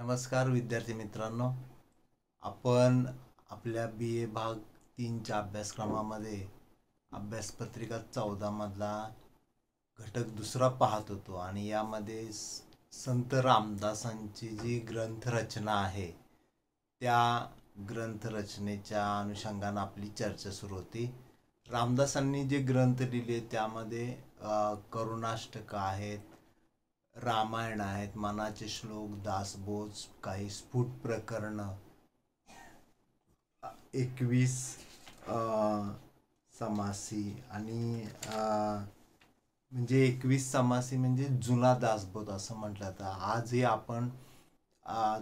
नमस्कार विद्यार्थी मित्रांनो आपण आपल्या बी ए भाग तीनच्या अभ्यासक्रमामध्ये अभ्यासपत्रिका चौदामधला घटक दुसरा पाहत होतो आणि यामध्ये संत रामदासांची जी ग्रंथरचना आहे त्या ग्रंथरचनेच्या अनुषंगानं आपली चर्चा सुरू होती रामदासांनी जे ग्रंथ लिहिले त्यामध्ये करुणाष्टकं आहेत रामायण आहेत मनाचे श्लोक दासबोध काही स्फुट प्रकरण एकवीस समासी आणि म्हणजे एकवीस समासी म्हणजे जुना दासबोध असं म्हटलं तर आजही आपण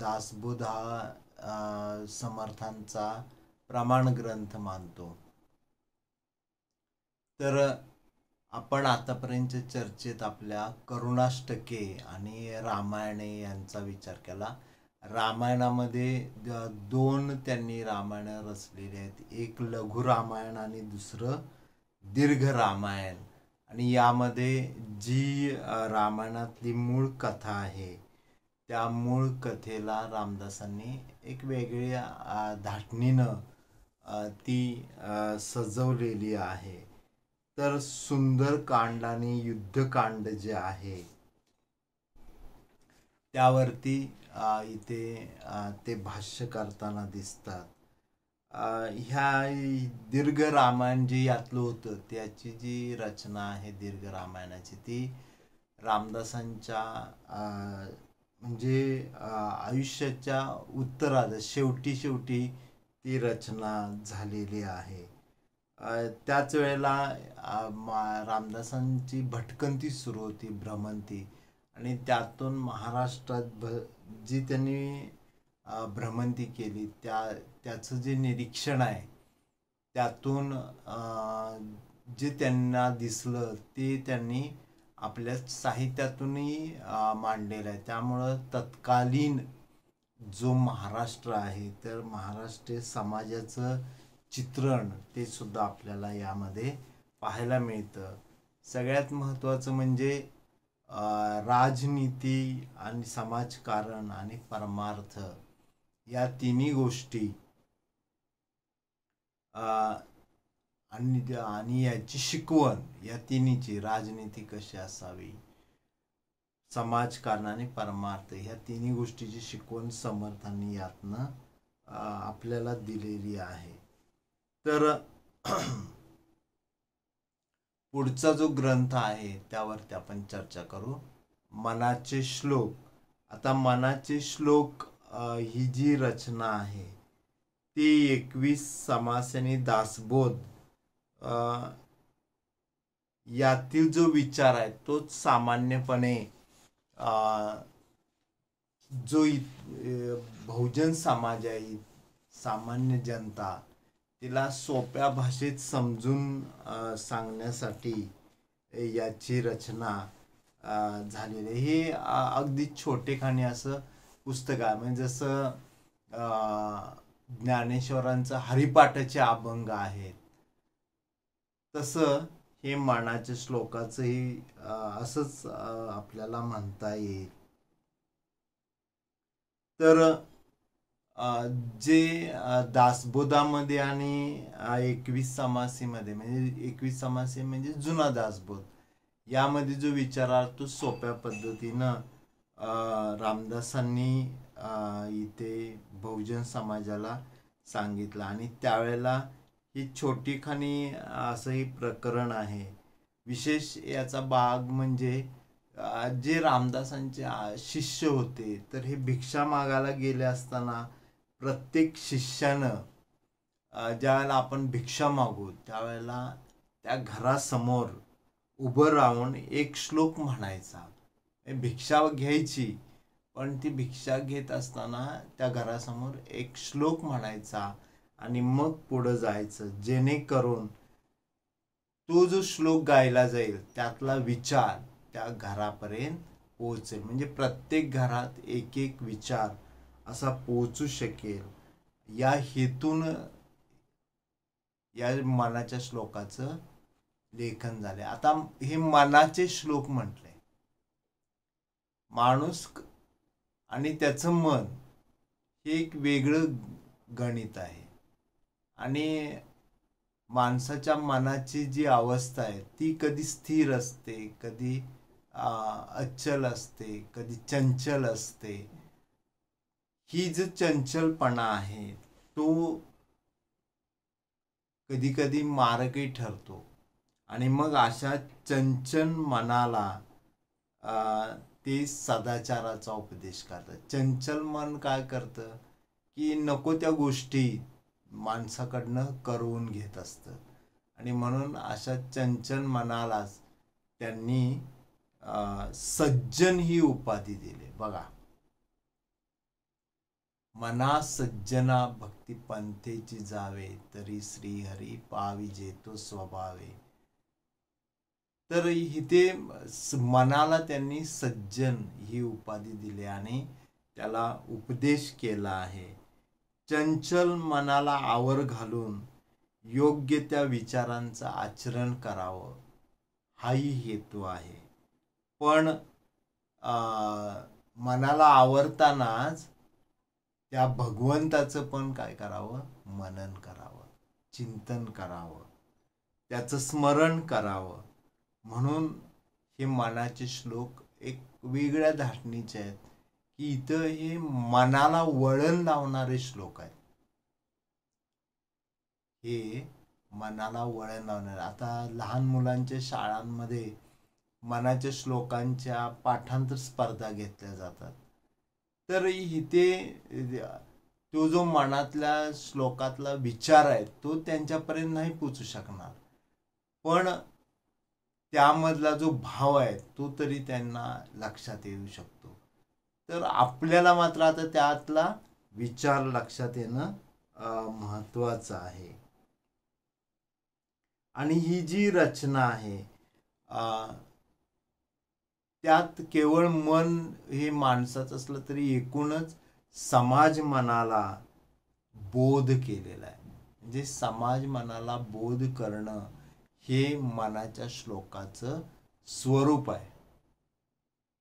दासबोध हा समर्थांचा प्रमाण ग्रंथ मानतो तर आपण आतापर्यंतच्या चर्चेत आपल्या करुणाष्टके आणि रामायणे यांचा विचार केला रामायणामध्ये दोन त्यांनी रामायणं रचलेली आहेत एक लघु रामायण आणि दुसरं दीर्घ रामायण आणि यामध्ये जी रामायणातली मूळ कथा आहे त्या मूळ कथेला रामदासांनी एक वेगळ्या धाटणीनं ती सजवलेली आहे तर सुंदरकांड आणि युद्धकांड जे आहे त्यावरती इथे ते भाष्य करताना दिसतात ह्या दीर्घ रामायण जे यातलं होतं त्याची जी रचना आहे दीर्घ रामायणाची ती रामदासांच्या म्हणजे आयुष्याच्या उत्तरार्ध शेवटी शेवटी ती रचना झालेली आहे त्याच वेळेला रामदासांची भटकंती सुरू होती भ्रमंती आणि त्यातून महाराष्ट्रात भ जी त्यांनी भ्रमंती केली त्या त्याचं जे निरीक्षण आहे त्यातून जे त्यांना दिसलं ते त्यांनी आपल्या साहित्यातूनही मांडलेलं आहे त्यामुळं तत्कालीन जो महाराष्ट्र आहे तर महाराष्ट्रीय समाजाचं चित्रण ते सुद्धा आपल्याला यामध्ये पाहायला मिळतं सगळ्यात महत्त्वाचं म्हणजे राजनीती आणि समाजकारण आणि परमार्थ या तिन्ही गोष्टी आणि आणि याची शिकवण या तिन्हीची राजनीती कशी असावी समाजकारण आणि परमार्थ ह्या तिन्ही गोष्टीची शिकवण समर्थांनी यातनं आपल्याला दिलेली आहे तर पुढचा जो ग्रंथ आहे त्यावरती आपण चर्चा करू मनाचे श्लोक आता मनाचे श्लोक ही जी रचना आहे ती एकवीस समासाने दासबोध यातील जो विचार आहे तोच सामान्यपणे जो बहुजन समाज आहे सामान्य जनता तिला सोप्या भाषेत समजून सांगण्यासाठी याची रचना झालेली हे अगदी छोटेखानी असं पुस्तक आहे म्हणजे जसं ज्ञानेश्वरांचं हरिपाठाचे अभंग आहेत तसं हे मानाच्या श्लोकाचंही असंच आपल्याला म्हणता येईल तर जे दासबोधामध्ये आणि एकवीस समासीमध्ये म्हणजे एकवीस समासी म्हणजे जुना दासबोध यामध्ये जो विचार तो सोप्या पद्धतीनं रामदासांनी इथे बहुजन समाजाला सांगितलं आणि त्यावेळेला ही छोटी खाणी असं प्रकरण आहे विशेष याचा भाग म्हणजे जे रामदासांचे शिष्य होते तर हे भिक्षा मागायला गेले असताना प्रत्येक शिष्यानं ज्यावेळेला आपण भिक्षा मागू त्यावेळेला त्या घरासमोर उभं राहून एक श्लोक म्हणायचा भिक्षा घ्यायची पण ती भिक्षा घेत असताना त्या घरासमोर एक श्लोक म्हणायचा आणि मग पुढं जायचं जेणेकरून तो जो श्लोक गायला जाईल त्यातला विचार त्या घरापर्यंत पोहोचेल म्हणजे प्रत्येक घरात एक एक विचार असा पोहोचू शकेल या हेतून या मनाच्या श्लोकाचं लेखन झाले आता हे मनाचे श्लोक म्हटले माणूस आणि त्याचं मन हे एक वेगळं गणित आहे आणि माणसाच्या मनाची जी अवस्था आहे ती कधी स्थिर असते कधी अचल असते कधी चंचल असते ही जो चंचलपणा आहे तो कधीकधी मार्गही ठरतो आणि मग अशा चंचल मनाला ते सदाचाराचा उपदेश करतात चंचल मन काय करतं की नको त्या गोष्टी माणसाकडनं करवून घेत असतं आणि म्हणून अशा चंचल मनालाच त्यांनी सज्जन ही उपाधी दिली बघा मना सज्जना भक्ती पंथेची जावे तरी श्री श्रीहरी जेतो स्वभावे तर इथे मनाला त्यांनी सज्जन ही उपाधी दिली आणि त्याला उपदेश केला आहे चंचल मनाला आवर घालून योग्य त्या विचारांचं आचरण करावं हाही हेतू आहे पण मनाला आवरतानाच त्या भगवंताचं पण काय करावं मनन करावं चिंतन करावं त्याचं स्मरण करावं म्हणून हे मनाचे श्लोक एक वेगळ्या धाटणीचे आहेत की इथं हे मनाला वळण लावणारे श्लोक आहेत हे मनाला वळण लावणारे आता लहान मुलांच्या शाळांमध्ये मनाच्या श्लोकांच्या पाठांतर स्पर्धा घेतल्या जातात तर इथे तो जो मनातल्या श्लोकातला विचार आहे तो त्यांच्यापर्यंत नाही पोचू शकणार पण त्यामधला जो भाव आहे तो तरी त्यांना लक्षात येऊ शकतो तर आपल्याला मात्र आता त्यातला विचार लक्षात येणं महत्त्वाचं आहे आणि ही जी रचना आहे त्यात केवळ मन हे माणसाचं असलं तरी एकूणच समाज मनाला बोध केलेला आहे म्हणजे समाज मनाला बोध करणं हे मनाच्या श्लोकाचं स्वरूप आहे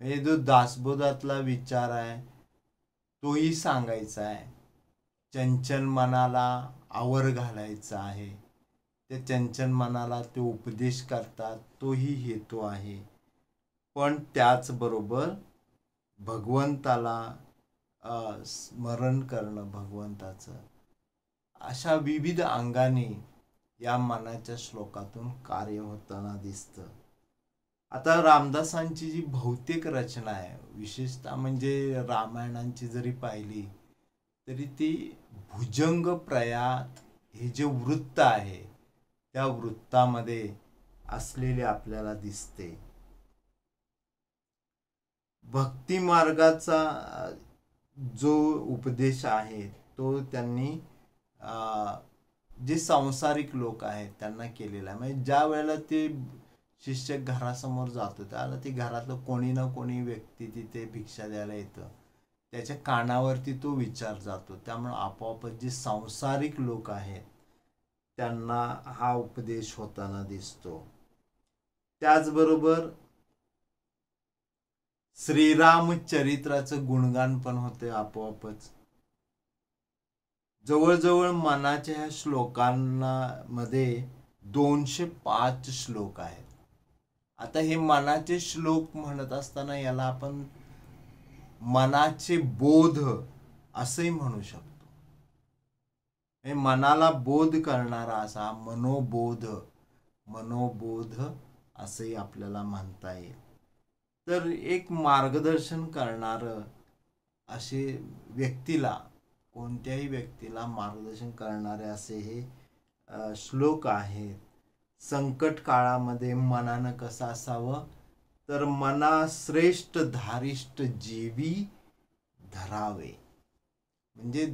म्हणजे जो दासबोधातला विचार आहे तोही सांगायचा आहे चंचल मनाला आवर घालायचा आहे त्या चंचल मनाला ते उपदेश करतात तोही हेतू आहे पण त्याचबरोबर भगवंताला स्मरण करणं भगवंताचं अशा विविध अंगाने या मनाच्या श्लोकातून कार्य होताना दिसतं आता रामदासांची जी भौतिक रचना आहे विशेषतः म्हणजे रामायणांची जरी पाहिली तरी ती भुजंग प्रयात हे जे वृत्त आहे त्या वृत्तामध्ये असलेले आपल्याला दिसते भक्ती मार्गाचा जो उपदेश आहे तो त्यांनी जे सांसारिक लोक आहेत त्यांना केलेला आहे म्हणजे ज्या वेळेला ते शिष्य घरासमोर जातो त्याला ते घरातलं कोणी ना कोणी व्यक्ती तिथे भिक्षा द्यायला येतं त्याच्या कानावरती तो विचार जातो त्यामुळे आपोआपच जे सांसारिक लोक आहेत त्यांना हा उपदेश होताना दिसतो त्याचबरोबर श्रीराम चरित्राचं गुणगान पण होते आपोआपच जवळजवळ मनाच्या ह्या श्लोकांना मध्ये दोनशे पाच श्लोक आहेत आता हे मनाचे श्लोक म्हणत असताना याला आपण मनाचे बोध असंही म्हणू शकतो हे मनाला बोध करणारा असा मनोबोध मनोबोध असे आपल्याला म्हणता येईल तर एक मार्गदर्शन करणारं असे व्यक्तीला कोणत्याही व्यक्तीला मार्गदर्शन करणारे असे हे श्लोक आहेत संकट काळामध्ये मनानं कसं असावं तर मना श्रेष्ठ धारिष्ट जीवी धरावे म्हणजे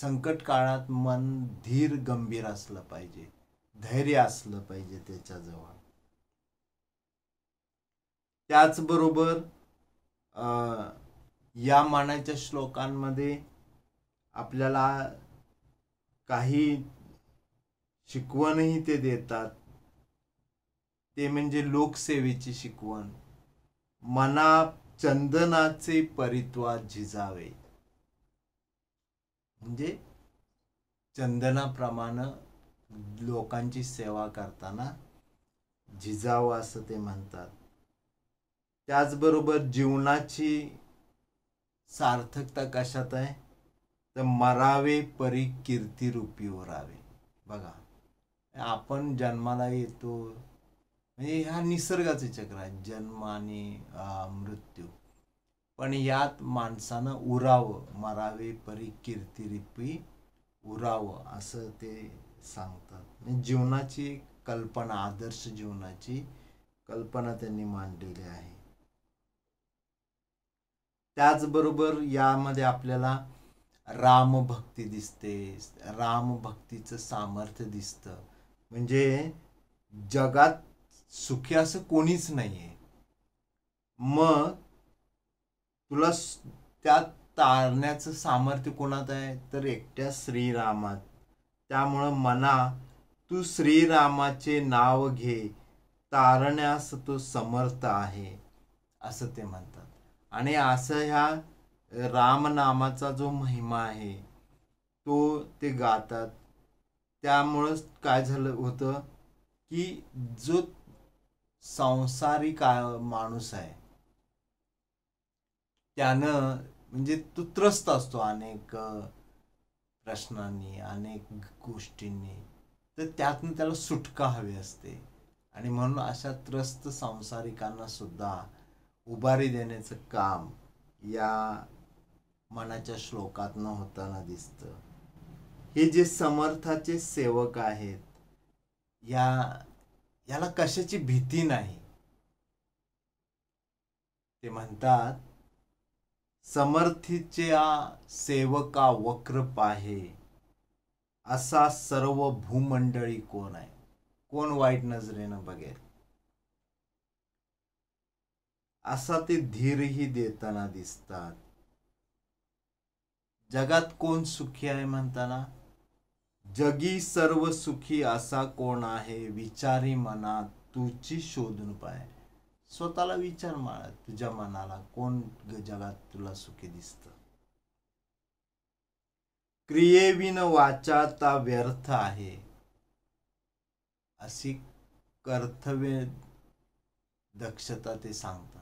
संकट काळात मन धीर गंभीर असलं पाहिजे धैर्य असलं पाहिजे त्याच्याजवळ त्याचबरोबर या मानाच्या श्लोकांमध्ये आपल्याला काही शिकवणही ते देतात ते म्हणजे लोकसेवेची शिकवण मना चंदनाचे परित्वा झिजावे म्हणजे चंदनाप्रमाणे लोकांची सेवा करताना झिजावं असं ते म्हणतात त्याचबरोबर जीवनाची सार्थकता कशात आहे तर मरावे परी कीर्ती रूपी बघा आपण जन्माला येतो म्हणजे हा निसर्गाचे चक्र आहे जन्म आणि मृत्यू पण यात माणसानं उरावं मरावे परी रूपी उरावं असं ते सांगतात म्हणजे जीवनाची कल्पना आदर्श जीवनाची कल्पना त्यांनी मांडलेली आहे त्याचबरोबर यामध्ये आपल्याला रामभक्ती दिसते रामभक्तीचं सामर्थ्य दिसतं म्हणजे जगात सुखी असं कोणीच नाही आहे मग तुला त्यात तारण्याचं सामर्थ्य कोणात आहे तर एकट्या श्रीरामात त्यामुळं मना तू श्रीरामाचे नाव घे तारण्यास तो समर्थ आहे असं ते म्हणतात आणि असं ह्या रामनामाचा जो महिमा आहे तो ते गातात त्यामुळंच काय झालं होतं की जो संसारिक माणूस आहे त्यानं म्हणजे तो त्रस्त असतो अनेक प्रश्नांनी अनेक गोष्टींनी तर त्यातनं त्याला सुटका हवी असते आणि म्हणून अशा त्रस्त संसारिकांना सुद्धा उभारी देण्याचं काम या मनाच्या श्लोकातनं होताना दिसतं हे जे समर्थाचे सेवक आहेत या याला कशाची भीती नाही ते म्हणतात समर्थीच्या सेवका वक्र पाहे असा सर्व भूमंडळी कोण आहे कोण वाईट नजरेनं बघेल असा ते धीरही देताना दिसतात जगात कोण सुखी आहे म्हणताना जगी सर्व सुखी असा कोण आहे विचारी मनात तुझी शोधून पाय स्वतःला विचार माळ तुझ्या मनाला कोण जगात तुला सुखी दिसत क्रियेविन वाचा व्यर्थ आहे अशी कर्तव्य दक्षता ते सांगतात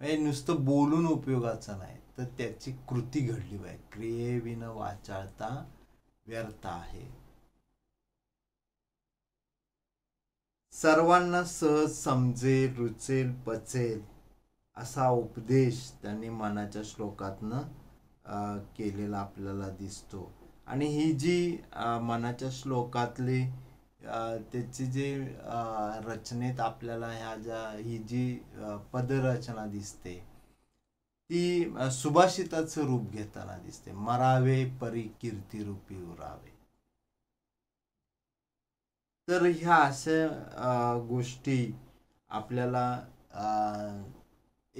म्हणजे नुसतं बोलून उपयोगाचं नाही तर त्याची कृती घडली पाहिजे क्रियेविन वाचाळता व्यर्थ आहे सर्वांना सहज समजेल रुचेल पचेल असा उपदेश त्यांनी मनाच्या श्लोकातनं केलेला आपल्याला दिसतो आणि ही जी मनाच्या श्लोकातली त्याची जे रचनेत आपल्याला ह्या ज्या ही जी पदरचना दिसते ती सुभाषिताचं रूप घेताना दिसते मरावे परी कीर्ती रूपी उरावे तर ह्या अशा गोष्टी आपल्याला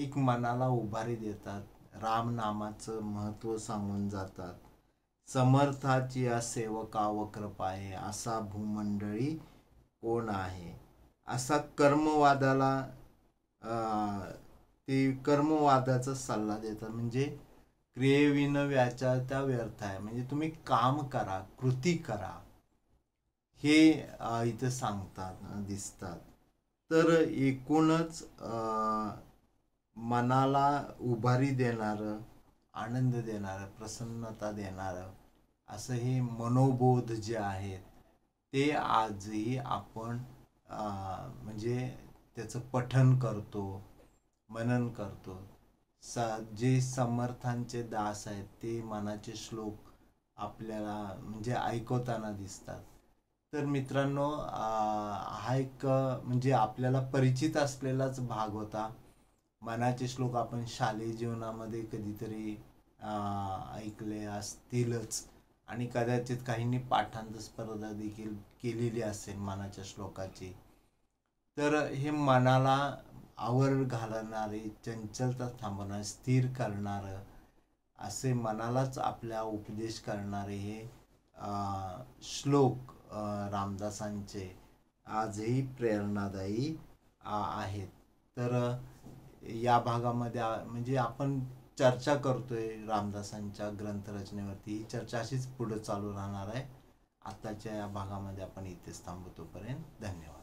एक मनाला उभारी देतात रामनामाचं महत्व सांगून जातात समर्थाची सेवका वक्रप आहे असा भूमंडळी कोण आहे असा कर्मवादाला ते कर्मवादाचा सल्ला देतात म्हणजे क्रियेविन त्या व्यर्थ आहे म्हणजे तुम्ही काम करा कृती करा हे इथं सांगतात दिसतात तर एकूणच मनाला उभारी देणारं आनंद देणारं प्रसन्नता देणारं असं हे मनोबोध जे आहेत ते आजही आपण म्हणजे त्याचं पठन करतो मनन करतो स जे समर्थांचे दास आहेत ते मनाचे श्लोक आपल्याला म्हणजे ऐकवताना दिसतात तर मित्रांनो हा एक म्हणजे आपल्याला परिचित असलेलाच भाग होता मनाचे श्लोक आपण शालेय जीवनामध्ये कधीतरी ऐकले असतीलच आणि कदाचित काहींनी पाठांत स्पर्धा देखील केलेली असेल मनाच्या श्लोकाची तर हे मनाला आवर घालणारे चंचलता थांबवणारे स्थिर करणारं असे मनालाच आपल्या उपदेश करणारे हे श्लोक रामदासांचे आजही प्रेरणादायी आहेत तर या भागामध्ये म्हणजे आपण चर्चा करतोय रामदासांच्या ग्रंथरचनेवरती ही चर्चा अशीच पुढे चालू राहणार आहे आत्ताच्या या भागामध्ये आपण इथेच थांबतोपर्यंत धन्यवाद